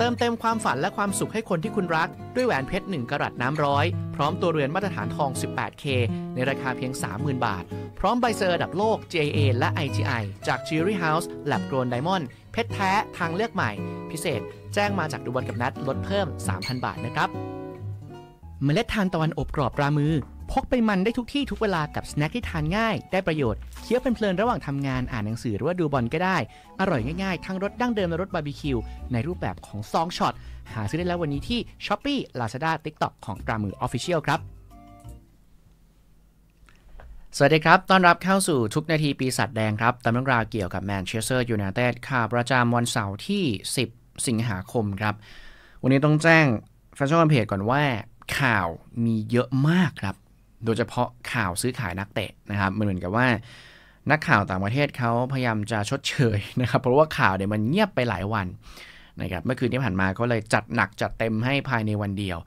เติมเต็มความฝันและความสุขให้คนที่คุณรักด้วยแหวนเพชร 1กรัตน้ำร้อยพร้อมตัวเรือนมาตรฐานทอง 18K ในราคาเพียง 30,000 บาท พร้อมใบเซอร์ดับโลก JA และ IGI จาก Cherry House Lab Grown Diamond เพชรแท้ทางเลือกใหม่ พิเศษแจ้งมาจากดูบอลกับนัดลดเพิ่ม 3,000 บาทนะครับ เมล็ดทานตะวันอบกรอบปลามือพกไปมันได้ทุกที่ทุกเวลากับสแน็คที่ทานง่าย ได้ประโยชน์เคี้ยวเพลินๆระหว่างทำงานอ่านหนังสือหรือว่าดูบอลก็ได้ อร่อยง่ายๆทั้งรสดั้งเดิม และรสบาร์บีคิวในรูปแบบของซองช็อต หาซื้อได้แล้ววันนี้ที่ s h อ p e e Lazada TikTok ของตรามือ Official ครับ สวัสดีครับต้อนรับเข้าสู่ทุกนาทีปีศาจแดงครับตำมเรื่องราวเกี่ยวกับแมนเชสเตอร์ยูไนเต็ดข่าวประจำวันเสาร์ที่10 สิงหาคมครับวันนี้ต้องแจ้งแฟชั่นเพจก่อนว่า ข่าวมีเยอะมากครับโดยเฉพาะข่าวซื้อขายนักเตะนะครับมันเหมือนกับว่านักข่าวต่างประเทศเขาพยายามจะชดเชยนะครับเพราะว่าข่าวเนี่ยมันเงียบไปหลายวันนะครับเมื่อคืนที่ผ่านมาก็เลยจัดหนักจัดเต็มให้ภายในวันเดียว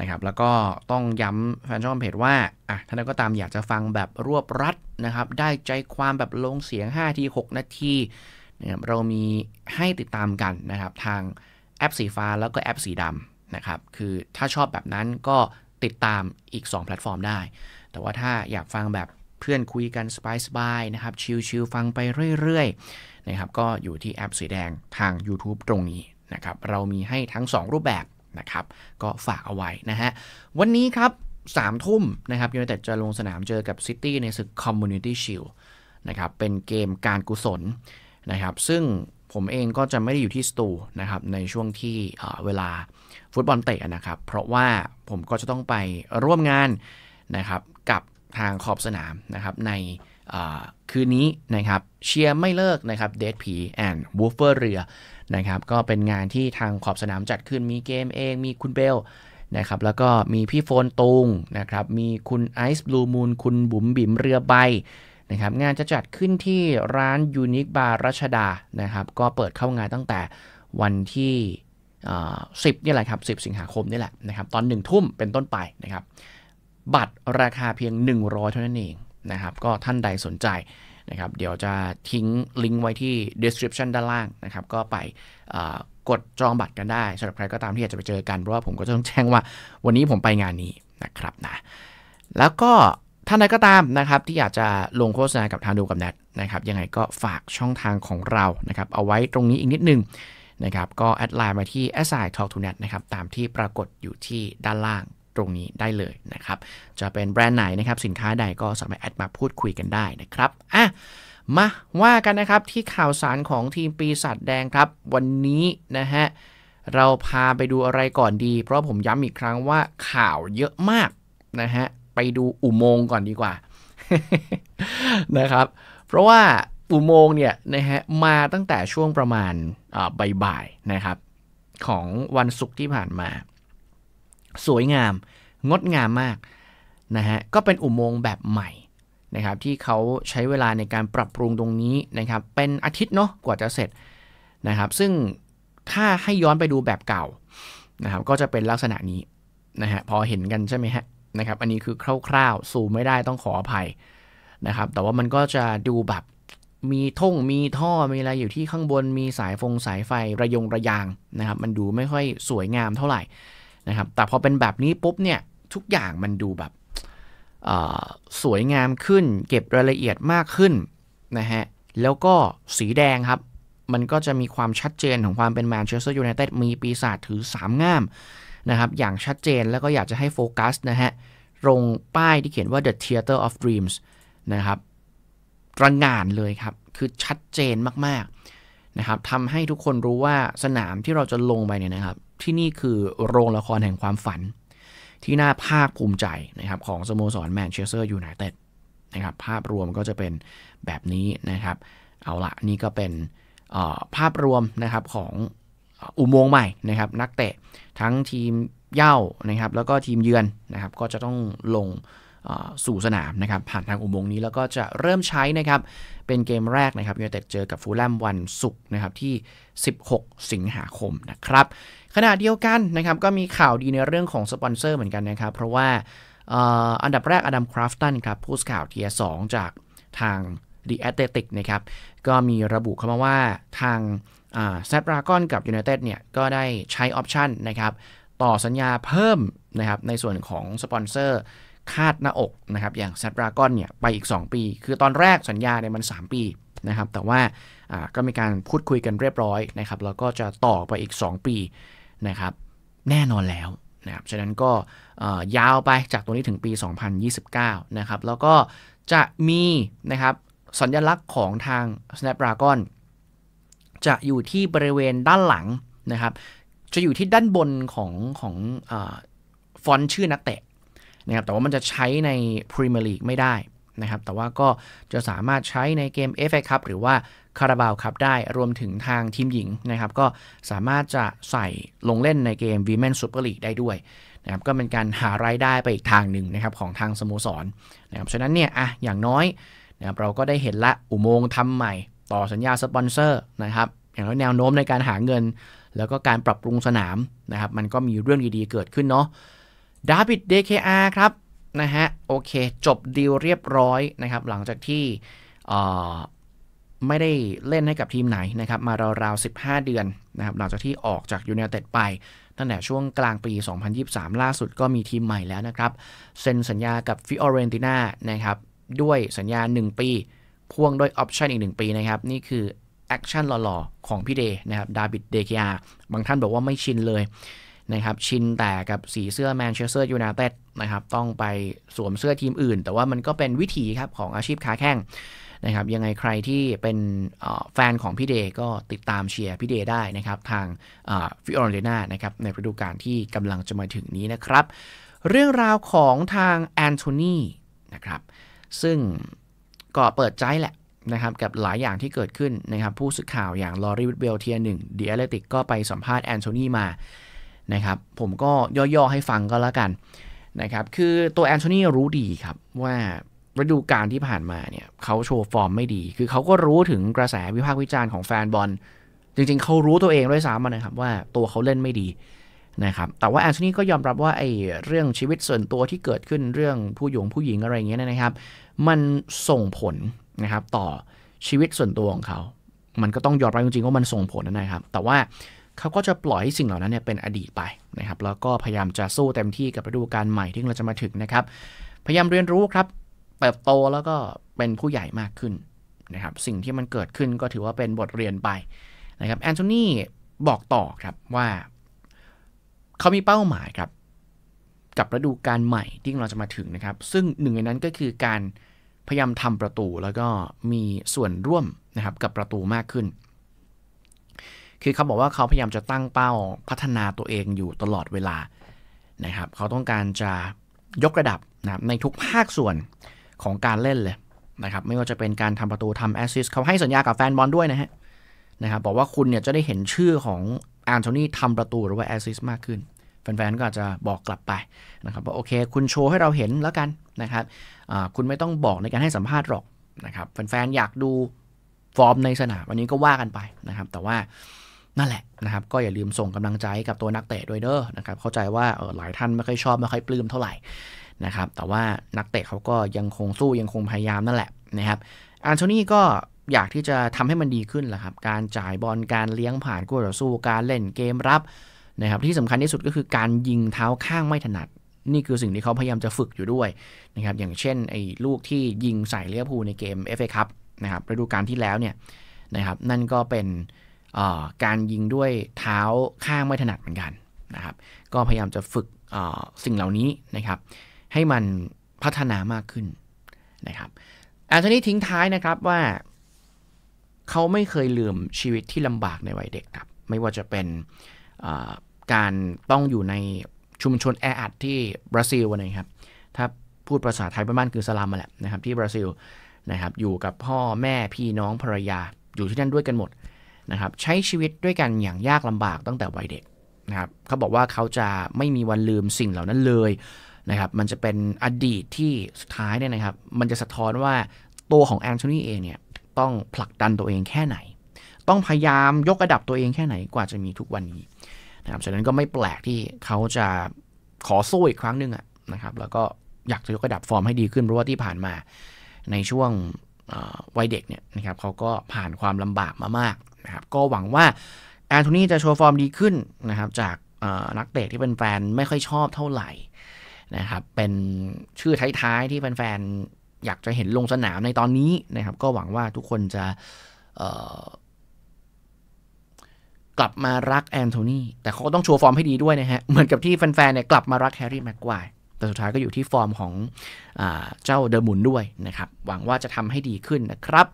นะครับแล้วก็ต้องย้ำแฟนช่องเพจว่าอ่ะท่านก็ตามอยากจะฟังแบบรวบรัดนะครับได้ใจความแบบลงเสียง5ที6นาทีนะครับเรามีให้ติดตามกันนะครับทางแอปสีฟ้า แล้วก็แอปสีดำนะครับคือถ้าชอบแบบนั้นก็ติดตามอีก2แพลตฟอร์มได้ แต่ว่าถ้าอยากฟังแบบเพื่อนคุยกันสบายยนะครับชิลๆฟังไปเรื่อยๆนะครับก็อยู่ที่แอปสีแดงทาง YouTube ตรงนี้นะครับเรามีให้ทั้ง 2 รูปแบบนะครับก็ฝากเอาไว้นะฮะ วันนี้ครับสามทุ่มนะครับยูไนเต็ดจะลงสนามเจอกับซิตี้ในศึก Community Shield นะครับเป็นเกมการกุศลนะครับ ซึ่งผมเองก็จะไม่ได้อยู่ที่สตูนะครับในช่วงที่เวลาฟุตบอลเตะนะครับ เพราะว่าผมก็จะต้องไปร่วมงานนะครับกับทางขอบสนามนะครับในคืนนี้นะครับเชียร์ไม่เลิกนะครับเดทผีแอนด์วูฟเฟอร์เรือนะครับก็เป็นงานที่ทางขอบสนามจัดขึ้นมีเกมเองมีคุณเบลนะครับแล้วก็มีพี่โฟนตุงนะครับมีคุณไอซ์บลูมูนคุณบุ๋มบิ๋มเรือใบะครับงานจะจัดขึ้นที่ร้านยูนิคบาร์รัชดานะครับ ก็เปิดเข้างานตั้งแต่วันที่สิบนี่แหละครับสิบสิงหาคมนี่แหละนะครับ ตอนหนึ่งทุ่มเป็นต้นไปนะครับ บัตรราคาเพียง 100 เท่านั้นเองนะครับก็ท่านใดสนใจนะครับเดี๋ยวจะทิ้งลิงก์ไว้ที่ description ด้านล่างนะครับก็ไปกดจองบัตรกันได้สำหรับใครก็ตามที่อยากจะไปเจอกัน เพราะว่าผมก็จะต้องแจ้งว่าวันนี้ผมไปงานนี้นะครับนะแล้วก็ท่านใดก็ตามนะครับที่อยากจะลงโฆษณากับทางดูกับแนทนะครับยังไงก็ฝากช่องทางของเรานะครับเอาไว้ตรงนี้อีกนิดนึงนะครับก็แอดไลน์มาที่ s i Talk to Net นะครับตามที่ปรากฏอยู่ที่ด้านล่างตรงนี้ได้เลยนะครับ จะเป็นแบรนด์ไหนนะครับสินค้าใดก็สามารถแอดมาพูดคุยกันได้นะครับอ่ะมาว่ากันนะครับที่ข่าวสารของทีมปีศาจแดงครับ วันนี้นะฮะเราพาไปดูอะไรก่อนดี เพราะผมย้ำอีกครั้งว่าข่าวเยอะมากนะฮะไปดูอุโมงค์ก่อนดีกว่านะครับเพราะว่าอุโมงค์เนี่ยนะฮะมาตั้งแต่ช่วงประมาณบ่ายๆนะครับของวันศุกร์ที่ผ่านมา สวยงาม งดงามมากนะฮะก็เป็นอุโมงค์แบบใหม่นะครับที่เขาใช้เวลาในการปรับปรุงตรงนี้นะครับเป็นอาทิตย์เนาะกว่าจะเสร็จนะครับ ซึ่งถ้าให้ย้อนไปดูแบบเก่านะครับก็จะเป็นลักษณะนี้นะฮะพอเห็นกันใช่ไหมฮะนะครับอันนี้คือคร่าวๆสูมไม่ได้ต้องขออภัยนะครับแต่ว่ามันก็จะดูแบบมีท่งมีท่อมีอะไรอยู่ที่ข้างบนมีสายฟงสายไฟระยงระยางนะครับมันดูไม่ค่อยสวยงามเท่าไหร่นะครับแต่พอเป็นแบบนี้ปุ๊บเนี่ยทุกอย่างมันดูแบบสวยงามขึ้นเก็บรายละเอียดมากขึ้นนะฮะแล้วก็สีแดงครับมันก็จะมีความชัดเจนของความเป็นแมนเชสเตอร์ยูไนเต็ดมีปีศาจถือ3ง่ามนะครับ อย่างชัดเจน แล้วก็อยากจะให้โฟกัสนะฮะตรงป้ายที่เขียนว่า The Theater of Dreams นะครับระงานเลยครับ คือชัดเจนมากๆนะครับทำให้ทุกคนรู้ว่าสนามที่เราจะลงไปเนี่ยนะครับ ที่นี่คือโรงละครแห่งความฝัน ที่น่าภาคภูมิใจนะครับของสโมสรแมนเชสเตอร์ยูไนเต็ดนะครับ ภาพรวมก็จะเป็นแบบนี้นะครับ เอาละนี่ก็เป็นภาพรวมนะครับของอุโมงค์ใหม่นะครับนักเตะ ทั้งทีมเย่านะครับแล้วก็ทีมเยือนนะครับก็จะต้องลงสู่สนามนะครับผ่านทางอุโมงค์นี้แล้วก็จะเริ่มใช้นะครับเป็นเกมแรกนะครับยูไนเต็ดเจอกับฟูลแลมวันศุกร์นะครับที่ 16 สิงหาคมนะครับ ขณะเดียวกันนะครับก็มีข่าวดีในเรื่องของสปอนเซอร์เหมือนกันนะครับ เพราะว่าอันดับแรกอดัมคราฟตันครับผู้สข่าวเทียสจากทางด e แอต l e ติกนะครับก็มีระบุเข้ามาว่าทางแซดรากอนกับยูไนเต็ดเนี่ยก็ได้ใช้ออปชันนะครับต่อสัญญาเพิ่มนะครับในส่วนของสปอนเซอร์คาดหน้าอกนะครับอย่างแซดรากอนเนี่ยไปอีก 2 ปี คือตอนแรกสัญญาเนี่ยมัน 3 ปีนะครับแต่ว่าก็มีการพูดคุยกันเรียบร้อยนะครับแล้วก็จะต่อไปอีก 2 ปีนะครับแน่นอนแล้วนะครับฉะนั้นก็ยาวไปจากตัวนี้ถึงปี 2029นะครับแล้วก็จะมีนะครับสัญลักษณ์ของทาง Snapdragon จะอยู่ที่บริเวณด้านหลังนะครับ จะอยู่ที่ด้านบนของของอฟอนต์ชื่อนักเตะนะครับ แต่ว่ามันจะใช้ในพรีเมียร์ลีกไม่ได้นะครับ แต่ว่าก็จะสามารถใช้ในเกม FA Cup หรือว่าคาราบาวครับได้ รวมถึงทางทีมหญิงนะครับก็สามารถจะใส่ลงเล่นในเกม Women Super League ได้ด้วยนะครับ ก็เป็นการหารายได้ไปอีกทางหนึ่งนะครับของทางสโมสรนนะครับ ฉะนั้นเนี่ยอ่ะอย่างน้อยนะครับเราก็ได้เห็นละอุโมงค์ทำใหม่ต่อสัญญาสปอนเซอร์นะครับ อย่างน้อยแนวโน้มในการหาเงินแล้วก็การปรับปรุงสนามนะครับ มันก็มีเรื่องดีๆเกิดขึ้นเนาะดาบิดเดคอาครับนะฮะโอเคจบดีลเรียบร้อยนะครับหลังจากที่ไม่ได้เล่นให้กับทีมไหนนะครับมาราวๆ15 เดือนนะครับหลังจากที่ออกจากยูเนเต็ดไป ตั้งแต่ช่วงกลางปี 2023 ล่าสุดก็มีทีมใหม่แล้วนะครับเซ็นสัญญากับฟิออเรนติน่านะครับด้วยสัญญา 1 ปีพ่วงด้วยออปชันอีกหนึ่งปีนะครับ นี่คือแอคชั่นหล่อๆของพี่เดย์นะครับดาบิดเดคยาบางท่านบอกว่าไม่ชินเลยนะครับ ชินแต่กับสีเสื้อแมนเชสเตอร์ยูไนเต็ดนะครับ ต้องไปสวมเสื้อทีมอื่น แต่ว่ามันก็เป็นวิถีครับของอาชีพค้าแข่งนะครับ ยังไงใครที่เป็นแฟนของพี่เดย์ก็ติดตามเชียร์พี่เดย์ได้นะครับทางฟิออร์เรนานะครับในฤดูกาลที่กำลังจะมาถึงนี้นะครับ เรื่องราวของทางแอนโทนีนะครับซึ่งก็เปิดใจแหละนะครับกับหลายอย่างที่เกิดขึ้นนะครับผู้สื่อข่าวอย่างลอรีวิทเบลเทียหนึ่งเดียร์เลติกก็ไปสัมภาษณ์แอนโทนีมานะครับผมก็ย่อๆ ให้ฟังก็แล้วกันนะครับคือตัวแอนโทนีรู้ดีครับ ว่าฤดูกาลที่ผ่านมาเนี่ยเขาโชว์ฟอร์มไม่ดี คือเขาก็รู้ถึงกระแสวิพากษ์วิจารณ์ของแฟนบอลจริงๆเขารู้ตัวเองด้วยซ้ำนะครับว่าตัวเขาเล่นไม่ดีนะครับ แต่ว่าแอนโทนีก็ยอมรับว่าไอ้เรื่องชีวิตส่วนตัวที่เกิดขึ้นเรื่องผู้หิงผู้หญิงอะไรอย่างเงี้ยนะครับ มันส่งผลนะครับต่อชีวิตส่วนตัวของเขา มันก็ต้องยอมรับจริงๆว่ามันส่งผลนะครับ แต่ว่าเขาก็จะปล่อยให้สิ่งเหล่านั้นเนี่ยเป็นอดีตไปนะครับ แล้วก็พยายามจะสู้เต็มที่กับฤดูกาลใหม่ที่เราจะมาถึงนะครับ พยายามเรียนรู้ครับ เติบโตแล้วก็เป็นผู้ใหญ่มากขึ้นนะครับ สิ่งที่มันเกิดขึ้นก็ถือว่าเป็นบทเรียนไปนะครับ แอนโทนีบอกต่อครับว่าเขามีเป้าหมายครับกับฤดูการใหม่ที่เราจะมาถึงนะครับซึ่งหนึ่งในนั้นก็คือการพยายามทำประตูแล้วก็มีส่วนร่วมนะครับกับประตูมากขึ้น คือเขาบอกว่าเขาพยายามจะตั้งเป้าพัฒนาตัวเองอยู่ตลอดเวลานะครับเขาต้องการจะยกระดับนะครับในทุกภาคส่วนของการเล่นเลยนะครับไม่ว่าจะเป็นการทำประตูทำแอสซิสต์เขาให้สัญญา กับแฟนบอลด้วยนะฮะนะครับบอกว่าคุณเนี่ยจะได้เห็นชื่อของอันโทนีทำประตูหรือว่าแอสซิสต์มากขึ้นแฟนๆก็อาจจะบอกกลับไปนะครับว่าโอเคคุณโชว์ให้เราเห็นแล้วกันนะครับคุณไม่ต้องบอกในการให้สัมภาษณ์หรอกนะครับแฟนๆอยากดูฟอร์มในสนามวันนี้ก็ว่ากันไปนะครับ แต่ว่านั่นแหละนะครับก็อย่าลืมส่งกำลังใจกับตัวนักเตะด้วยเด้อนะครับเข้าใจว่าหลายท่านไม่ค่อยชอบ ไม่ค่อยปลื้มเท่าไหร่นะครับแต่ว่านักเตะเขาก็ยังคงสู้ยังคงพยายามนั่นแหละนะครับอันโทนี่ก็อยากที่จะทำให้มันดีขึ้นแหละครับการจ่ายบอลการเลี้ยงผ่านกู้ต่อสู้การเล่นเกมรับนะครับที่สำคัญที่สุดก็คือการยิงเท้าข้างไม่ถนัด นี่คือสิ่งที่เขาพยายามจะฝึกอยู่ด้วยนะครับ อย่างเช่นไอ้ลูกที่ยิงใส่เลี้ยวภูในเกม FA ค u ันะครับฤดูกาลที่แล้วเนี่ยนะครับ นั่นก็เป็นการยิงด้วยเท้าข้างไม่ถนัดเหมือนกันนะครับก็พยายามจะฝึกสิ่งเหล่านี้นะครับ ให้มันพัฒนามากขึ้นนะครับอันนี้ทิ้งท้ายนะครับว่าเขาไม่เคยลืมชีวิตที่ลำบากในวัยเด็กครับไม่ว่าจะเป็นการต้องอยู่ในชุมชนแออัดที่บราซิลนะครับ ถ้าพูดภาษาไทยบ้านคือ สลัมมาแหละนะครับที่บราซิลนะครับอยู่กับพ่อแม่พี่น้องภรรยาอยู่ที่นั่นด้วยกันหมดนะครับใช้ชีวิตด้วยกันอย่างยากลำบากตั้งแต่วัยเด็กนะครับเขาบอกว่าเขาจะไม่มีวันลืมสิ่งเหล่านั้นเลยนะครับมันจะเป็นอดีตที่สุดท้ายเนี่ยนะครับ มันจะสะท้อนว่าตัวของแอนโทนีเองเนี่ยต้องผลักดันตัวเองแค่ไหนต้องพยายามยกระดับตัวเองแค่ไหนกว่าจะมีทุกวันนี้นะครับฉะนั้นก็ไม่แปลกที่เขาจะขอสู้อีกครั้งหนึ่งนะครับ แล้วก็อยากจะยกระดับฟอร์มให้ดีขึ้น เพราะว่าที่ผ่านมาในช่วงวัยเด็กเนี่ยนะครับเขาก็ผ่านความลำบากมามากนะครับ ก็หวังว่าแอนโทนีจะโชว์ฟอร์มดีขึ้นนะครับ จากนักเตะที่เป็นแฟนไม่ค่อยชอบเท่าไหร่นะครับ เป็นชื่อท้ายๆที่แฟนๆ อยากจะเห็นลงสนามในตอนนี้นะครับ ก็หวังว่าทุกคนจะกลับมารักแอนโทนีแต่เขาก็ต้องโชว์ฟอร์มให้ดีด้วยนะฮะ เหมือนกับที่แฟนๆเนี่ยกลับมารักแฮร์รี่แม็กควายแต่สุดท้ายก็อยู่ที่ฟอร์มของอเจ้าเดอร์มุนด้วยนะครับ หวังว่าจะทำให้ดีขึ้นนะครับ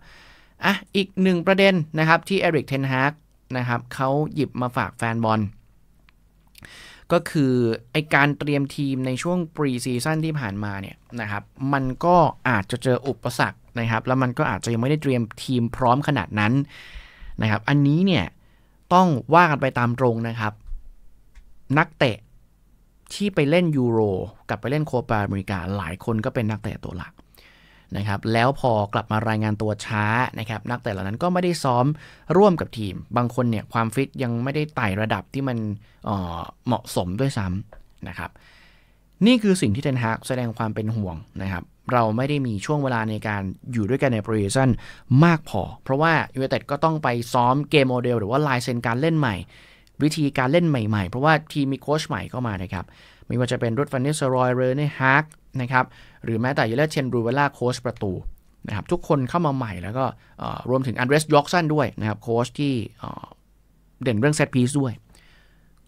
อ่ะอีกหนึ่งประเด็นนะครับที่เอริกเทนฮากนะครับเขาหยิบมาฝากแฟนบอลก็คือ ไอการเตรียมทีมในช่วงปรีซีซั่นที่ผ่านมาเนี่ยนะครับ มันก็อาจจะเจออุปสรรคนะครับ แล้วมันก็อาจจะยังไม่ได้เตรียมทีมพร้อมขนาดนั้นนะครับ อันนี้เนี่ยต้องว่ากันไปตามตรงนะครับ นักเตะที่ไปเล่นยูโรกับไปเล่นโคปาอเมริกาหลายคนก็เป็นนักเตะตัวหลักนะครับ แล้วพอกลับมารายงานตัวช้านะครับ นักเตะเหล่านั้นก็ไม่ได้ซ้อมร่วมกับทีม บางคนเนี่ยความฟิตยังไม่ได้ไต่ระดับที่มันเเหมาะสมด้วยซ้ำนะครับนี่คือสิ่งที่เทนฮากแสดงความเป็นห่วงนะครับเราไม่ได้มีช่วงเวลาในการอยู่ด้วยกันในโปรเจคชันมากพอ เพราะว่ายูเนเต็ดก็ต้องไปซ้อมเกมโมเดลหรือว่าลายเซ็นการเล่นใหม่ วิธีการเล่นใหม่ๆ เพราะว่าทีมมีโค้ชใหม่เข้ามานะครับไม่ว่าจะเป็นรุดฟันนิสรอยเรเน่ฮาร์กนะครับหรือแม้แต่ยูเลเชนบรูเวล่าโค้ชประตูนะครับทุกคนเข้ามาใหม่แล้วก็รวมถึงอันเดรสยอร์กสันด้วยนะครับโค้ชที่เด่นเรื่องเซตพีซด้วย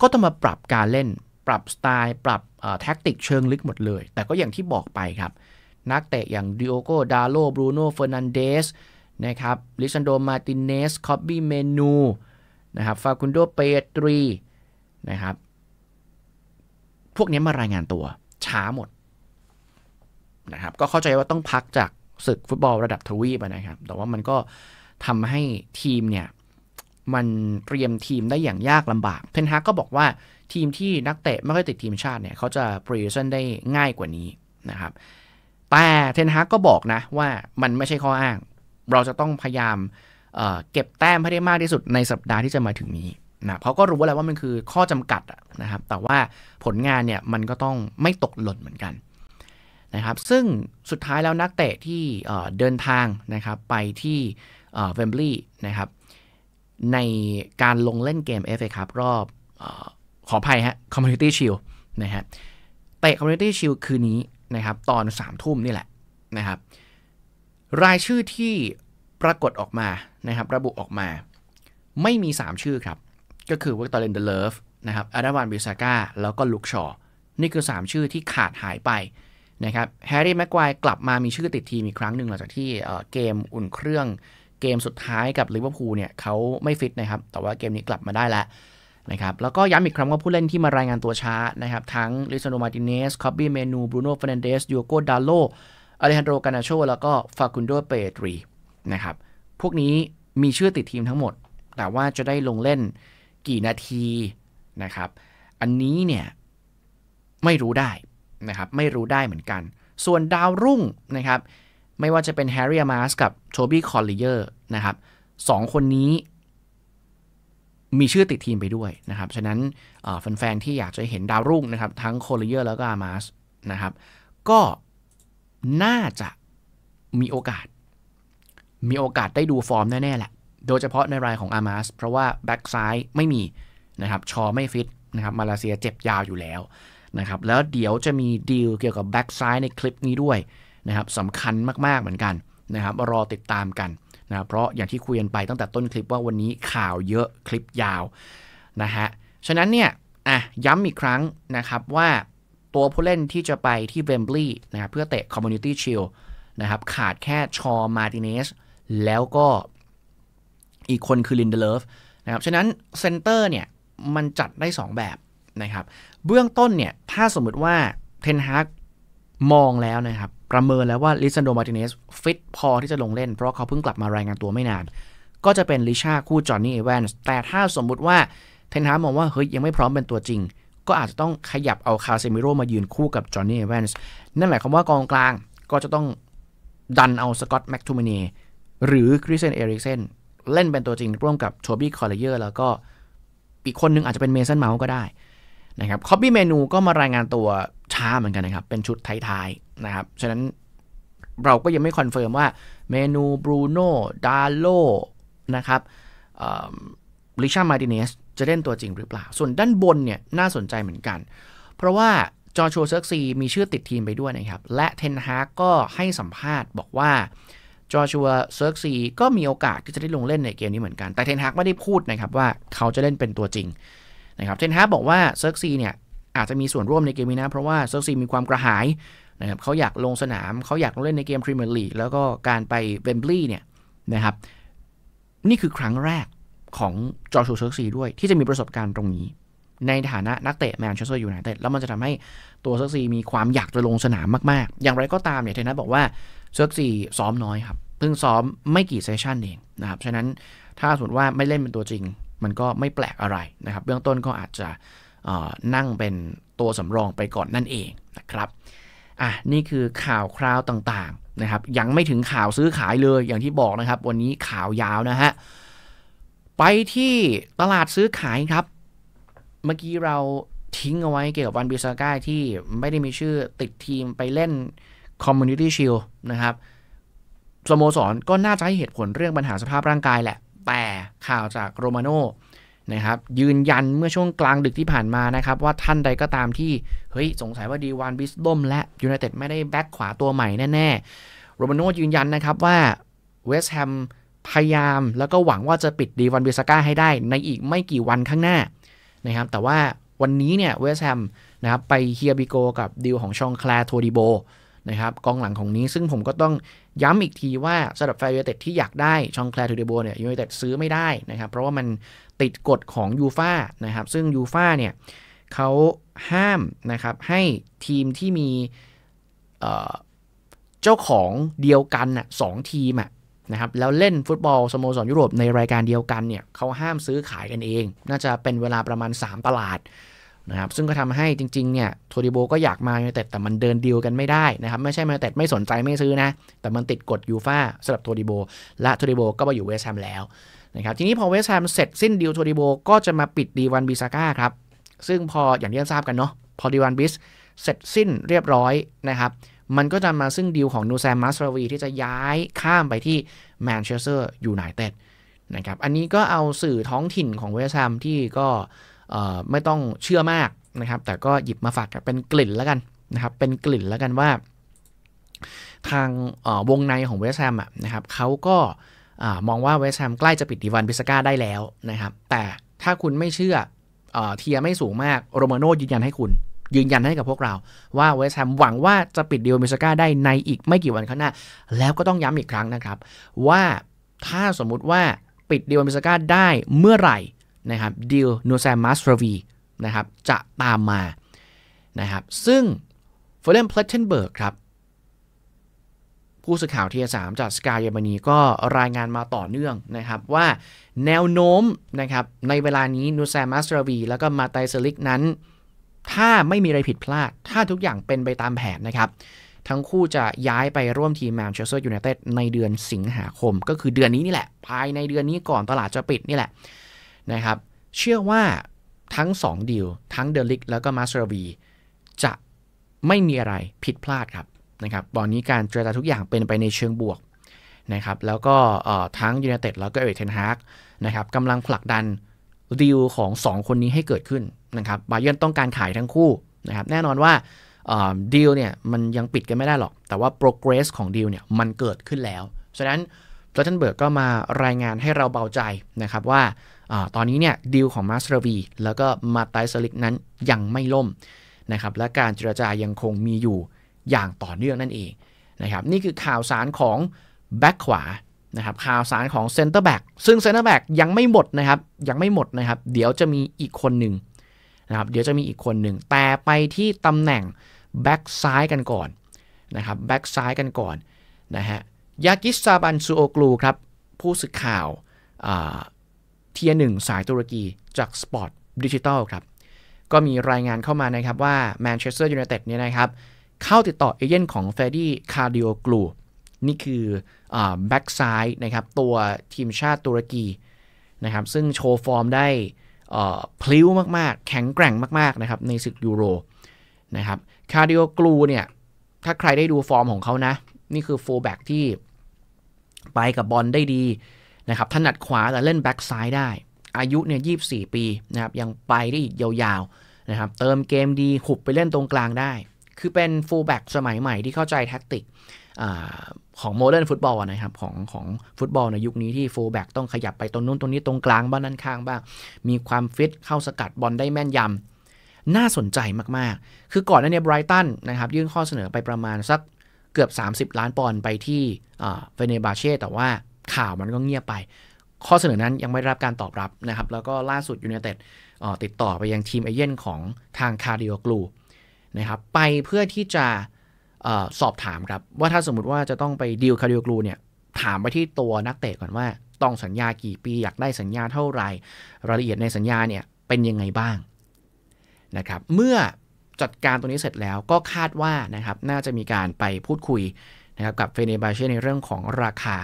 ก็ต้องมาปรับการเล่นปรับสไตล์ปรับแท็กติกเชิงลึกหมดเลยแต่ก็อย่างที่บอกไปครับนักเตะอย่างดิโอโกดาโลบรูโน่เฟอร์นันเดส นะครับ ลิซันโด มาติเนสคอบบี้ เมนู นะครับ ฟาคุนโดเปตรีนะครับ พวกนี้มารายงานตัว ช้าหมดนะครับ ก็เข้าใจว่าต้องพักจากศึกฟุตบอลระดับทวีปนะครับ แต่ว่ามันก็ทำให้ทีมเนี่ย มันเตรียมทีมได้อย่างยากลำบากเทนฮากก็บอกว่าทีมที่นักเตะไม่ค่อยติดทีมชาติเนี่ยเขาจะปรีเซนได้ง่ายกว่านี้นะครับแต่เทนฮากก็บอกนะว่ามันไม่ใช่ข้ออ้าง เราจะต้องพยายามเเก็บแต้มให้ได้มากที่สุดในสัปดาห์ที่จะมาถึงนี้นะเขาก็รู้แล้วว่ามันคือข้อจำกัดนะครับแต่ว่าผลงานเนี่ยมันก็ต้องไม่ตกหล่นเหมือนกันนะครับซึ่งสุดท้ายแล้วนักเตะที่เดินทางนะครับไปที่เวมบลีย์นะครับในการลงเล่นเกม FA คัพรอบอขออภัยฮะคอมมูนิตี้ชิลนะฮะเตะคอมมูนิตี้ชิลคืนนี้นะครับตอน3ามทุ่มนี่แหละนะครับรายชื่อที่ปรากฏออกมานะครับระบุออกมาไม่มี 3 ชื่อครับ ก็คือวิกตอร์เลนเดเลฟนะครับอาดาวานบิซาก้า แล้วก็ ลุคชอนี่คือ 3 ชื่อที่ขาดหายไป นะครับแฮร์รี่แม็กควายกลับมามีชื่อติดทีมอีกครั้งหนึ่งหลังจากที่เกมอุ่นเครื่อง เกมสุดท้ายกับลิเวอร์พูลเนี่ยเขาไม่ฟิตนะครับแต่ว่าเกมนี้กลับมาได้แล้วนะครับแล้วก็ย้ำอีกครั้งว่าผู้เล่นที่มารายงานตัวช้านะครับ ทั้งลิซานโมาติเนสคอบบี้เมนูบรูโน่เฟรนเดสดูโโกดาโลอเลฮันโดกานาโชแล้วก็ฟาคุนโดเปตรีนะครับพวกนี้มีชื่อติดทีมทั้งหมด แต่ว่าจะได้ลงเล่นกี่นาทีนะครับ อันนี้เนี่ยไม่รู้ได้นะครับ ไม่รู้ได้เหมือนกัน ส่วนดาวรุ่งนะครับ ไม่ว่าจะเป็นแฮร์รี่มาสกับโชบี้คอลลิเยอร์นะครับสองคนนี้มีชื่อติดทีมไปด้วยนะครับ ฉะนั้นแฟนๆที่อยากจะเห็นดาวรุ่งนะครับ ทั้งโคลเยอร์แล้วก็อามาสนะครับ ก็น่าจะมีโอกาส มีโอกาสได้ดูฟอร์มแน่ ๆ แหละ โดยเฉพาะในรายของอามาสเพราะว่าแบ็กซ้ายไม่มีนะครับ ชอไม่ฟิตนะครับมาเลเซียเจ็บยาวอยู่แล้วนะครับ แล้วเดี๋ยวจะมีดีลเกี่ยวกับแบ็กซ้ายในคลิปนี้ด้วยนะครับสำคัญมากๆเหมือนกันนะครับรอติดตามกันนะเพราะอย่างที่คุยกันไปตั้งแต่ต้นคลิปว่าวันนี้ข่าวเยอะคลิปยาวนะฮะฉะนั้นเนี่ยอ่ะย้ำอีกครั้งนะครับว่าตัวผู้เล่นที่จะไปที่เวมบลีย์นะเพื่อเตะคอมมูนิตี้ชิลนะครับขาดแค่ชอมาติเนสแล้วก็อีกคนคือลินเดเลฟนะครับฉะนั้นเซนเตอร์เนี่ย มันจัดได้2 แบบนะครับเบื้องต้นเนี่ย ถ้าสมมติว่าเทนฮาร์กมองแล้วนะครับ ประเมินแล้วว่าลิซันโด มาติเนสฟิตพอที่จะลงเล่นเพราะเขาเพิ่งกลับมารายงานตัวไม่นาน ก็จะเป็นลิชาคู่จอห์นนี่เอแวนส์แต่ถ้าสมมุติว่าเทนฮามองว่าเฮ้ย ยังไม่พร้อมเป็นตัวจริง ก็อาจจะต้องขยับเอาคาเซมิโร่มายืนคู่กับจอห์นนี่เอแวนส์นั่นหมายความว่ากองกลางก็จะต้องดันเอาสกอตแม็กทูมินีหรือคริสเซนเอริกเซนเล่นเป็นตัวจริง ร่วมกับโชบี้คอร์เลเยอร์แล้วก็อีกคนนึงอาจจะเป็นเมสันเมาส์ก็ได้นะครับคอปปี้เมนูก็มารายงานตัวช้าเหมือนกันนะครับ เป็นชุดท้ายๆนะครับ ฉะนั้นเราก็ยังไม่คอนเฟิร์มว่าเมนูบรูโน่ดาโลนะครับลิชามาดิเนสจะเล่นตัวจริงหรือเปล่า ส่วนด้านบนเนี่ยน่าสนใจเหมือนกัน เพราะว่าจอชัวเซอร์ซีมีชื่อติดทีมไปด้วยนะครับ และเทนฮาก็ให้สัมภาษณ์บอกว่าจอชัวเซอร์ซีก็มีโอกาสที่จะได้ลงเล่นในเกมนี้เหมือนกัน แต่เทนฮากไม่ได้พูดนะครับว่าเขาจะเล่นเป็นตัวจริงะครับเจนฮาบอกว่าเซิร์กซีเนี่ย อาจจะมีส่วนร่วมในเกมนี้นะเพราะว่าเซิร์กซีมีความกระหายนะครับเขาอยากลงสนาม เขาอยากลงเล่นในเกมพรีเมียร์ลีกแล้วก็การไปเวมบลีย์เนี่ยนะครับนี่คือครั้งแรกของจอร์ชูเซิร์กซีด้วยที่จะมีประสบการณ์ตรงนี้ ในฐานะนักเตะแมนเชสเตอร์ยูไนเต็ดแล้วมันจะทำให้ตัวเซิร์กซีมีความอยากจะลงสนามมาก ๆ อย่างไรก็ตามเนี่ยเทนนับอกว่าเซิร์กซีซ้อมน้อยครับเพิ่งซ้อมไม่กี่เซสชั่นเองนะครับฉะนั้นถ้าสมมติว่าไม่เล่นเป็นตัวจริงมันก็ไม่แปลกอะไรนะครับ เบื้องต้นก็อาจจะนั่งเป็นตัวสำรองไปก่อนนั่นเองนะครับอ่ะนี่คือข่าวคราวต่างๆนะครับยังไม่ถึงข่าวซื้อขายเลยอย่างที่บอกนะครับ วันนี้ข่าวยาวนะฮะไปที่ตลาดซื้อขายครับ เมื่อกี้เราทิ้งเอาไว้เกี่ยวกับวันบิซาก้าที่ไม่ได้มีชื่อติดทีมไปเล่น Community Shield นะครับสโมสรก็น่าจะให้เหตุผลเรื่องปัญหาสภาพร่างกายแหละแต่ข่าวจากโรมาโนนะครับ ยืนยันเมื่อช่วงกลางดึกที่ผ่านมานะครับ ว่าท่านใดก็ตามที่ เฮ้ยสงสัยว่าดีวานบิสล่มและยูไนเต็ดไม่ได้แบ็กขวาตัวใหม่แน่ๆโรมาโนยืนยันนะครับว่าเวสแฮมพยายามแล้วก็หวังว่าจะปิดดีวานบิสก้าให้ได้ ในอีกไม่กี่วันข้างหน้านะครับ แต่ว่าวันนี้เนี่ยเวสแฮมนะครับไปเฮียบิโกกับดีลของชองแคลร์โทดิโบนะครับกองหลังของนี้ซึ่งผมก็ต้องย้ำอีกทีว่าสำหรับแฟร์ยูไนเต็ดที่อยากได้ชองแคลร์ทูเดโบเนี่ยยูไนเต็ดซื้อไม่ได้นะครับ เพราะว่ามันติดกฎของยูฟานะครับซึ่งยูฟาเนี่ยเขาห้ามนะครับให้ทีมที่มีเจ้าของเดียวกันอ่ะสองทีมอ่ะนะครับแล้วเล่นฟุตบอลสโมสรยุโรปในรายการเดียวกันเนี่ยเขาห้ามซื้อขายกันเอง น่าจะเป็นเวลาประมาณ3ตลาดนะครับซึ่งก็ทำให้จริงๆเนี่ยโทริโบก็อยากมาเมเต็แต่มันเดินดีลกันไม่ได้นะครับไม่ใช่มาเต็ไม่สนใจไม่ซื้อนะ แต่มันติดกฎยูฟ่าสำหรับโทริโบ และโทริโบก็ไปอยู่เวสต์แฮมแล้วนะครับทีนี้พอเวสต์แฮมเสร็จสิ้นดีลโทริโบก็จะมาปิดดีวันบิซาก้าครับซึ่งพออย่างที่ทราบกันเนาะพอดีวันบิสเสร็จสิ้นเรียบร้อยนะครับมันก็จะมาซึ่งดีลของนูแซมมัสราวีที่จะย้ายข้ามไปที่แมนเชสเตอร์ยูไนเต็ดนะครับอันนี้ก็เอาสื่อท้องถิ่นของเวสตแฮมที่ก็ไม่ต้องเชื่อมากนะครับ แต่ก็หยิบมาฝากเป็นกลิ่นแล้วกันนะครับ เป็นกลิ่นแล้วกันว่า ทางวงในของเวสแฮมนะครับเขาก็มองว่าเวสแฮมใกล้จะปิดดีวันบิสกาได้แล้วนะครับ แต่ถ้าคุณไม่เชื่อเทียไม่สูงมากโรมาโนยืนยันให้คุณ ยืนยันให้กับพวกเราว่าเวสแฮมหวังว่าจะปิดดีวันบิสกาได้ในอีกไม่กี่วันข้างหน้า แล้วก็ต้องย้ำอีกครั้งนะครับ ว่าถ้าสมมุติว่าปิดดีวันบิสกาได้เมื่อไหร่นะครับดิลนูแซมมัสราวีนะครับจะตามมานะครับซึ่งเฟเลนเพลเทนเบิร์กครับ ผู้สื่อข่าวทีสามจากสกายเยอรมนีก็รายงานมาต่อเนื่องนะครับว่าแนวโน้มนะครับในเวลานี้นูแซมัสราวีแล้วก็มาไตเซลิกนั้น ถ้าไม่มีอะไรผิดพลาด ถ้าทุกอย่างเป็นไปตามแผนนะครับทั้งคู่จะย้ายไปร่วมทีมแมนเชสเตอร์ยูไนเต็ดในเดือนสิงหาคม ก็คือเดือนนี้นี่แหละ ภายในเดือนนี้ก่อนตลาดจะปิดนี่แหละนะครับเชื่อว่าทั้ง2ดีลทั้งเดลิกแล้วก็มาสเตอร์บีจะไม่มีอะไรผิดพลาดครับนะครับตอนนี้การเจรจาทุกอย่างเป็นไปในเชิงบวกนะครับแล้วก็ทั้งยูเนเต็ดแล้วก็เอเวกเทนฮาร์กนะครับกำลังผลักดันดีลของ 2 คนนี้ให้เกิดขึ้นนะครับบาเยนต้องการขายทั้งคู่นะครับแน่นอนว่าดีลเนี่ยมันยังปิดกันไม่ได้หรอก แต่ว่า progress ของดีลเนี่ยมันเกิดขึ้นแล้วฉะนั้นรัตเทนเบิร์กก็มารายงานให้เราเบาใจนะครับว่าตอนนี้เนี่ยดีลของมาสเตอร์วีแล้วก็มาไตสลิกนั้นยังไม่ล่มนะครับและการเจรจายังคงมีอยู่อย่างต่อเนื่องนั่นเองนะครับ นี่คือข่าวสารของแบ็กขวานะครับข่าวสารของเซนเตอร์แบ็กซึ่งเซนเตอร์แบ็กยังไม่หมดนะครับยังไม่หมดนะครับ เดี๋ยวจะมีอีกคนหนึ่งนะครับเดี๋ยวจะมีอีกคนหนึ่ง แต่ไปที่ตำแหน่งแบ็กซ้ายกันก่อนนะครับแบ็กซ้ายกันก่อนนะฮะยากิสซาบันซูโอกลูครับ ผู้สื่อข่าวเทียหนึ่งสายตุรกีจากสปอร์ตดิจิทัลครับ ก็มีรายงานเข้ามานะครับ ว่าแมนเชสเตอร์ยูไนเต็ดเนี่ยนะครับ เข้าติดต่อเอเจนต์ของเฟรดี้คาร์ดิโอกลูนี่คือแบ็กซ้ายนะครับ ตัวทีมชาติตุรกีนะครับซึ่งโชว์ฟอร์มได้พลิ้วมากๆ แข็งแกร่งมาก ๆ นะครับ ในศึกยูโรนะครับคาร์ดิโอกลูเนี่ย ถ้าใครได้ดูฟอร์มของเขานะนี่คือโฟแบ็กที่ไปกับบอลได้ดีนะครับถนัดขวาแต่เล่นแบ็กซ้ายได้ อายุเนี่ยยีปีนะครับยังไปได้อีกยาวๆนะครับเติมเกมดีขุบไปเล่นตรงกลางได้ คือเป็นฟูลแบ็กสมัยใหม่ที่เข้าใจแท็กติกของโมเดิร์นฟุตบอลนะครับ ของของฟุตบอลในยุคนี้ที่โฟแบ็กต้องขยับไปตรงนู้นตรงนี้ตรงกลางบ้างั้นข้างบ้าง มีความฟิตเข้าสกัดบอลได้แม่นยำน่าสนใจมากๆคือก่อนหน้านี้ไบรตันนะครับยื่นข้อเสนอไปประมาณสักเกือบ 30 ล้านปอนด์ไปที่เฟเนบาเช่แต่ว่าข่าวมันก็เงียบไป ข้อเสนอนั้นยังไม่ได้รับการตอบรับนะครับ แล้วก็ล่าสุดยูเนเต็ดติดต่อไปยังทีมเอเย่นของทางคาร์ดิโอกลูนะครับไปเพื่อที่จะอสอบถามครับ ว่าถ้าสมมติว่าจะต้องไปดีลคาร์ดิโอกลูเนี่ย ถามไปที่ตัวนักเตะก่อนว่า ต้องสัญญากี่ปี อยากได้สัญญาเท่าไหร่รายละเอียดในสัญญาเนี่ยเป็นยังไงบ้างนะครับเมื่อจัดการตรงนี้เสร็จแล้วก็คาดว่านะครับน่าจะมีการไปพูดคุยนะครับกับเฟเนบาเช่ในเรื่องของราคา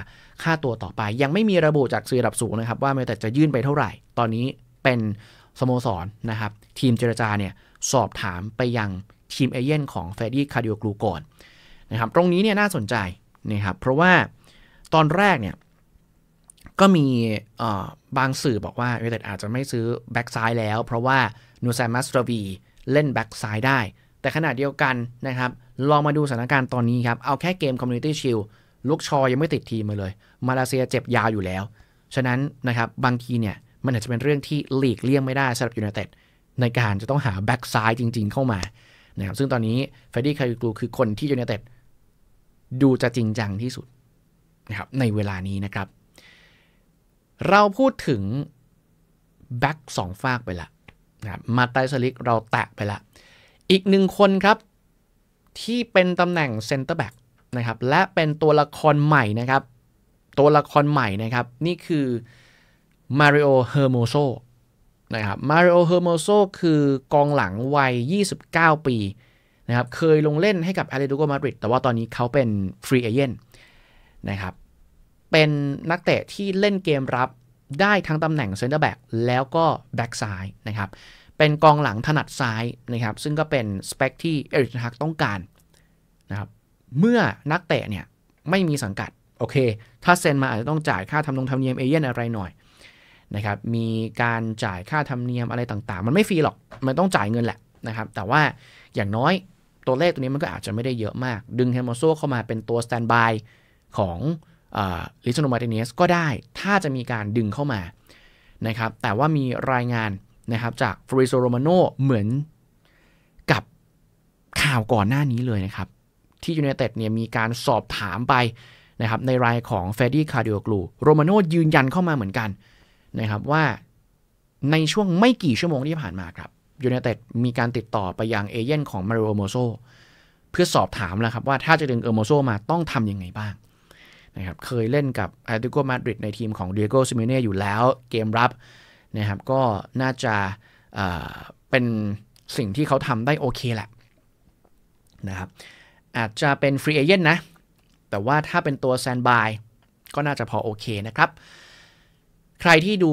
ค่าตัวต่อไป ยังไม่มีระบุจากสื่อระดับสูงนะครับ ว่าเมแต่จะยื่นไปเท่าไหร่ ตอนนี้เป็นสโมสรนนะครับ ทีมเจรจาเนี่ย สอบถามไปยังทีมเอเย่นของเฟดดี้คาร์ดิโอกลูก่อนนะครับตรงนี้เนี่ยน่าสนใจนะครับเพราะว่าตอนแรกเนี่ยก็มีบางสื่อบอกว่าเอเดตอาจจะไม่ซื้อแบ็กซ้ายแล้วเพราะว่านูซามัสตรวีเล่นแบ็กซ้ายได้ แต่ขณะเดียวกันนะครับ ลองมาดูสถานการณ์ตอนนี้ครับ เอาแค่เกมคอมมูนิตี้ชิลลูกชอยังไม่ติดทีมมาเลยมาเลเซียเจ็บยาวอยู่แล้ว ฉะนั้นนะครับบางทีเนี่ย มันอาจจะเป็นเรื่องที่หลีกเลี่ยงไม่ได้สำหรับยูไนเต็ดในการจะต้องหาแบ็กซ้ายจริง ๆ เข้ามานะครับซึ่งตอนนี้เฟดดี้คาริกลูคือคนที่ยูไนเต็ดดูจะจริงจังที่สุดนะครับในเวลานี้นะครับ เราพูดถึงแบ็กสองฝากไปละนะมาไตสลิก เราแตะไปละอีกหนึ่งคนครับที่เป็นตำแหน่งเซนเตอร์แบ็กนะครับและเป็นตัวละครใหม่นะครับ ตัวละครใหม่นะครับ นี่คือมาริโอเฮอร์โมโซนะครับมาริโอเฮอร์โมโซคือกองหลังวัย 29 ปีนะครับเคยลงเล่นให้กับแอตเลติโกมาดริดแต่ว่าตอนนี้เขาเป็นฟรีเอเจนต์นะครับเป็นนักเตะที่เล่นเกมรับได้ทั้งตำแหน่งเซนเตอร์แบ็กแล้วก็แบ็กซ้ายนะครับ เป็นกองหลังถนัดซ้ายนะครับ ซึ่งก็เป็นสเปคที่เอริกฮักต้องการ นะครับ เมื่อนักเตะเนี่ย ไม่มีสังกัด โอเค ถ้าเซ็นมา อาจจะต้องจ่ายค่าทำนงทำเนียมเอเย่นอะไรหน่อย นะครับ มีการจ่ายค่าธรรมเนียมอะไรต่างๆ มันไม่ฟรีหรอก มันต้องจ่ายเงินแหละนะครับ แต่ว่าอย่างน้อยตัวเลขตัวนี้มันก็อาจจะไม่ได้เยอะมาก ดึงเฮมโมโซเข้ามาเป็นตัวสแตนบายของลิซโนมาติเนสก็ได้ถ้าจะมีการดึงเข้ามานะครับแต่ว่ามีรายงานนะครับจากฟริโซโรมาโนเหมือนกับข่าวก่อนหน้านี้เลยนะครับที่ยูเนเต็ดเนี่ยมีการสอบถามไปนะครับในรายของเฟดดี้คาร์ดิโอกลูโรมาโนยืนยันเข้ามาเหมือนกันนะครับว่าในช่วงไม่กี่ชั่วโมงที่ผ่านมาครับยูเนเต็ดมีการติดต่อไปยังเอเย่นของมาริโอโมโซเพื่อสอบถามแล้วครับว่าถ้าจะดึงเออโมโซมาต้องทำยังไงบ้างะครับเคยเล่นกับแอตติโกมาดริดในทีมของเดียโกซิมเน่อยู่แล้วเกมรับนะครับก็น่าจะเป็นสิ่งที่เขาทำได้โอเคแหละนะครับอาจจะเป็นฟรีเอเจนต์นะ แต่ว่าถ้าเป็นตัวแซนบายก็น่าจะพอโอเคนะครับ ใครที่ดู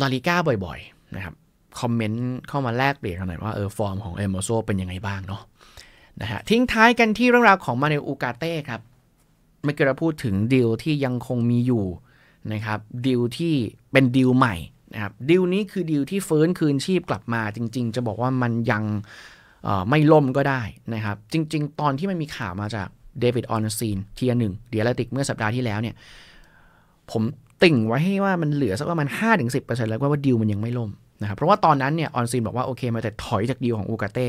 ลาลิก้าบ่อยๆ นะครับ คอมเมนต์เข้ามาแลกเปลี่ยนกันหน่อยว่า เออฟอร์มของเอโมโซเป็นยังไงบ้างเนาะนะฮะทิ้งท้ายกันที่เรื่องราวของมาเนลอูกาเต้ครับเมื่อกี้เราพูดถึงดีลที่ยังคงมีอยู่นะครับดีลที่เป็นดีลใหม่นะครับดีลนี้คือดีลที่เฟิร์นคืนชีพกลับมา จริง ๆ จะบอกว่ามันยังไม่ล่มก็ได้นะครับจริง ๆ ตอนที่มันมีข่าวมาจากเดวิดออนซีนเทียหนึ่งเดียร์ติกเมื่อสัปดาห์ที่แล้วเนี่ยผมติ่งไว้ให้ว่ามันเหลือสักประมาณ5ต์แล้วว่าดีลมันยังไม่ล่มนะครับเพราะว่าตอนนั้นเนี่ยออนซีนบอกว่าโอเค มาแต่ถอยจากดีลของอูกาเต้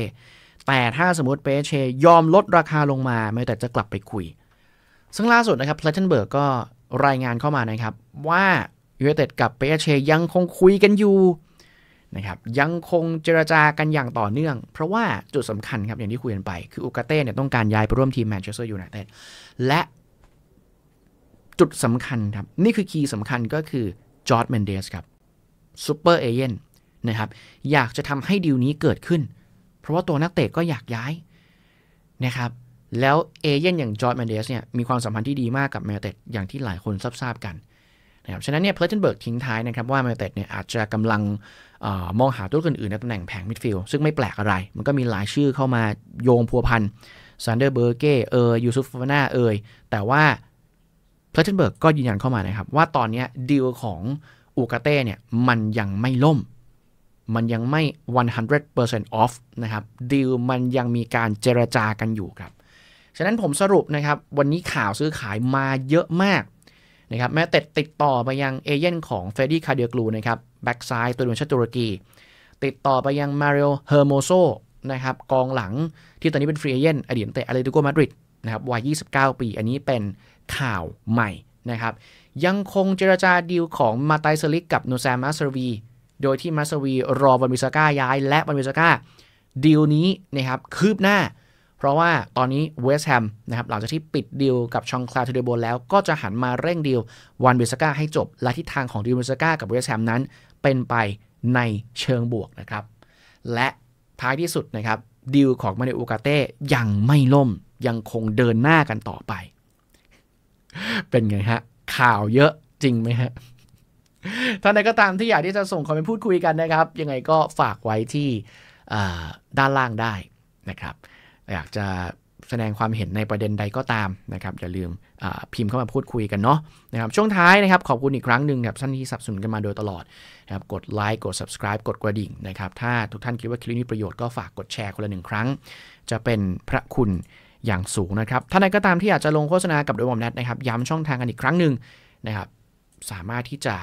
แต่ถ้าสมมติเปเชยอมลดราคาลงมาไม่แต่จะกลับไปคุยซึ่งล่าสุดนะครับเพลเทนเบิร์กก็รายงานเข้ามานะครับ ว่ายูเอเต็ดกับเปเชยังคงคุยกันอยู่ นะครับ ยังคงเจรจากันอย่างต่อเนื่อง เพราะว่าจุดสำคัญครับ อย่างที่คุยกันไป คืออุกาเต้เนี่ยต้องการย้ายไปร่วมทีมแมนเชสเตอร์ยูไนเต็ดและ จุดสำคัญครับ นี่คือคีย์สำคัญก็คือจอร์ดเมนเดสครับซูเปอร์เอเย่นนะครับ อยากจะทำให้ดีลนี้เกิดขึ้น เพราะว่าตัวนักเตะก็อยากย้ายนะครับแล้วเอเย่นอย่างจอร์ดแมนเดสเนี่ย มีความสัมพันธ์ที่ดีมากกับแมนเต็ดอย่างที่หลายคนทราบกันนะครับ ฉะนั้นเนี่ยเพลเทนเบิร์กทิ้งท้ายนะครับ ว่าแมนเต็ดเนี่ยอาจจะกำลังอมองหาตัวอื่นในตำแหน่งแผงมิดฟิลด์ซึ่งไม่แปลกอะไร มันก็มีหลายชื่อเข้ามาโยงพัวพันซันเดอร์เบอร์เก้เอยยูซุฟฟาน่าเอยแต่ว่าเพลเทนเบิร์กก็ยืนยันเข้ามานะครับ ว่าตอนนี้ดีลของอูกาเต้เนี่ยมันยังไม่ล่มมันยังไม่ 100% off นะครับดีลมันยังมีการเจรจากันอยู่ครับฉะนั้นผมสรุปนะครับ วันนี้ข่าวซื้อขายมาเยอะมาก นะครับ แม้แต่ติดต่อไปยังเอเย่นของเฟรดดี้คาเดียกลูนะครับแบ็กซ้ายตัวดวงชาตุรกี ติดต่อไปยังมาริโอเฮอร์โมโซนะครับ กองหลังที่ตอนนี้เป็นฟรีเอเย่นอดีตเตะอาเลติโกมาดริดนะครับวัย 29 ปี อันนี้เป็นข่าวใหม่นะครับ ยังคงเจรจาดีลของมาไตเซลิกกับโนแซามาสเซอร์วีโดยที่มาสเซอร์วีรอวันวิสก้าย้าย และวันวิสก้าดีลนี้นะครับคืบหน้าเพราะว่าตอนนี้เวสแฮมนะครับหลังจากที่ปิดดีลกับ ชองคลาทูเดโบแล้วก็จะหันมาเร่งดีลวันเบสกาให้จบ และทิศทางของดีลเบสกากับเวสแฮมนั้น เป็นไปในเชิงบวกนะครับ และท้ายที่สุดนะครับดีลของมาเนอูกาเต้ยังไม่ล่มยังคงเดินหน้ากันต่อไป เป็นไงฮะ ข่าวเยอะจริงไหมฮะ ท่านใดก็ตามที่อยากที่จะส่งคอมเมนต์พูดคุยกันนะครับ ยังไงก็ฝากไว้ที่ด้านล่างได้นะครับอยากจะแสดงความเห็นในประเด็นใดก็ตามนะครับอย่าลืมพิมพ์เข้ามาพูดคุยกันเนาะนะครับช่วงท้ายนะครับขอบคุณอีกครั้งหนึ่งครับท่านที่สับสนุนกันมาโดยตลอดนะครับกดไลค์กด subscribe กดกระดิ่งนะครับถ้าทุกท่านคิดว่าคลิปนี้ประโยชน์ก็ฝากกดแชร์คนละหนึ่งครั้ง จะเป็นพระคุณอย่างสูงนะครับท่านใดก็ตามที่อยากจะลงโฆษณากับโดยบอมแนทนะครับย้ำช่องทางกันอีกครั้งหนึ่งนะครับสามารถที่จะ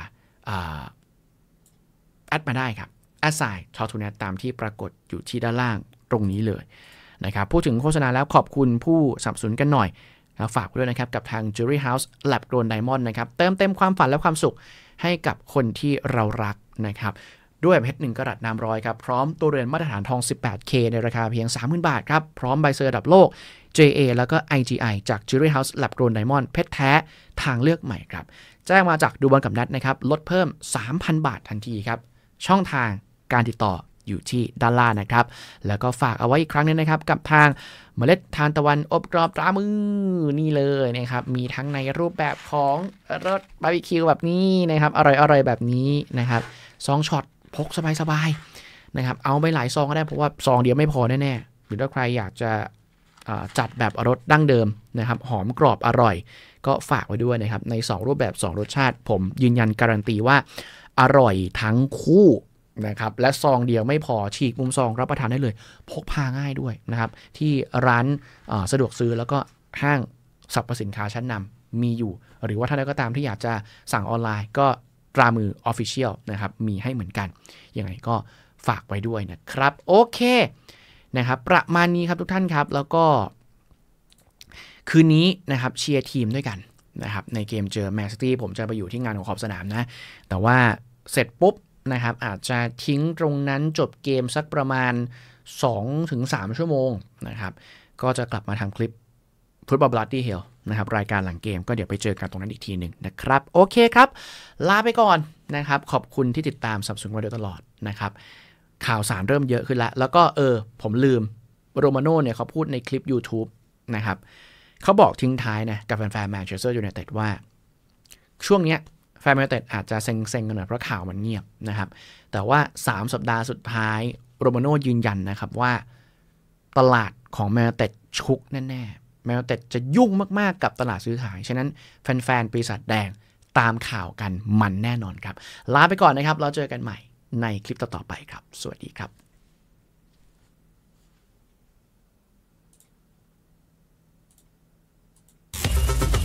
แอดมาได้ครับแอดไซน์ทอทูเนตตามที่ปรากฏอยู่ที่ด้านล่างตรงนี้เลยนะครับพูดถึงโฆษณาแล้วขอบคุณผู้สนับสนุนกันหน่อยนะฝากด้วยนะครับกับทาง Jewelry House Lab Grown Diamond นะครับเติมเต็มความฝันและความสุขให้กับคนที่เรารักนะครับด้วยเพชร1กรัตนามร้อยครับ พร้อมตัวเรือนมาตรฐานทอง 18K ในราคาเพียง 30,000 บาทครับพร้อมใบเซอร์ดับโลก JA แล้วก็ IGI จาก Jewelry House Lab Grown Diamond เพชรแท้ทางเลือกใหม่ครับ แจ้งมาจากดูบอลกับนัดนะครับลดเพิ่ม 3,000 บาททันทีครับช่องทางการติดต่ออยู่ที่ด้านล่างนะครับ แล้วก็ฝากเอาไว้อีกครั้งนึงนะครับกับทางเมล็ดทานตะวันอบกรอบตรามือนี่เลยนะครับ มีทั้งในรูปแบบของรสบาร์บีคิวแบบนี้นะครับ อร่อยๆแบบนี้นะครับซองช็อตพกสบายๆนะครับเอาไปหลายซองก็ได้เพราะว่าซอง เดียวไม่พอแน่ๆหรือถ้าใครอยากจะจัดแบบรสดั้งเดิมนะครับ หอมกรอบอร่อย ก็ฝากไว้ด้วยนะครับใน 2 รูปแบบ 2 รสชาติผม ยืนยันการันตีว่า อร่อยทั้งคู่นะครับและซองเดียวไม่พอฉีกมุมซองรับประทานได้เลย พกพาง่ายด้วยนะครับ ที่ร้านสะดวกซื้อแล้วก็ห้างสรรพสินค้าชั้นนำมีอยู่ หรือว่าท่านใดก็ตามที่อยากจะสั่งออนไลน์ก็ตรามือ Official นะครับมีให้เหมือนกัน ยังไงก็ฝากไว้ด้วยนะครับ โอเคนะครับประมาณนี้ครับทุกท่านครับ แล้วก็คืนนี้นะครับเชียร์ทีมด้วยกันนะครับในเกมเจอแมนซิตี้ผมจะไปอยู่ที่งานของขอบสนามนะแต่ว่าเสร็จปุ๊บนะครับอาจจะทิ้งตรงนั้นจบเกมสักประมาณ2-3ชั่วโมงนะครับก็จะกลับมาทำคลิปฟุตบอลบลัดดี้เฮลนะครับรายการหลังเกมก็เดี๋ยวไปเจอกันตรงนั้นอีกทีหนึ่งนะครับ โอเคครับ ลาไปก่อนนะครับ ขอบคุณที่ติดตามสับสนมาโดยตลอดนะครับ ข่าวสารเริ่มเยอะขึ้นแล้ว แล้วก็เออ ผมลืมโรมาโน่เนี่ยเขาพูดในคลิป YouTube นะครับเขาบอกทิ้งท้ายนะกับแฟนแฟนแมนเชสเตอร์ยูไนเต็ดว่า ช่วงเนี้ยแฟนแมนเต็ดอาจจะเซ็งๆกันหน่อยเพราะข่าวมันเงียบนะครับ แต่ว่า 3 สัปดาห์สุดท้าย โรมาโนยืนยันนะครับว่าตลาดของแมนเต็ดชุกแน่ๆแมนเต็ดจะยุ่งมากๆกับตลาดซื้อขาย ฉะนั้นแฟนๆปีศาจแดงตามข่าวกันมันแน่นอนครับลาไปก่อนนะครับเราเจอกันใหม่ในคลิปต่อๆไปครับ สวัสดีครับ